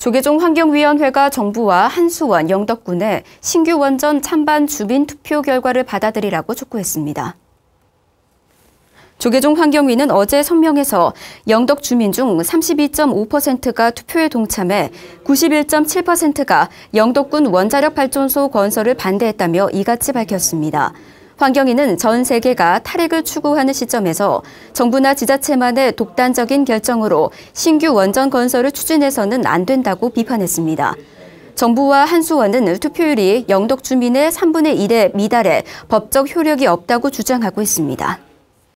조계종 환경위원회가 정부와 한수원, 영덕군에 신규 원전 찬반 주민 투표 결과를 받아들이라고 촉구했습니다. 조계종 환경위는 어제 성명에서 영덕 주민 중 32.5%가 투표에 동참해 91.7%가 영덕군 원자력 발전소 건설을 반대했다며 이같이 밝혔습니다. 환경위는 전 세계가 탈핵을 추구하는 시점에서 정부나 지자체만의 독단적인 결정으로 신규 원전 건설을 추진해서는 안 된다고 비판했습니다. 정부와 한수원은 투표율이 영덕 주민의 3분의 1에 미달해 법적 효력이 없다고 주장하고 있습니다.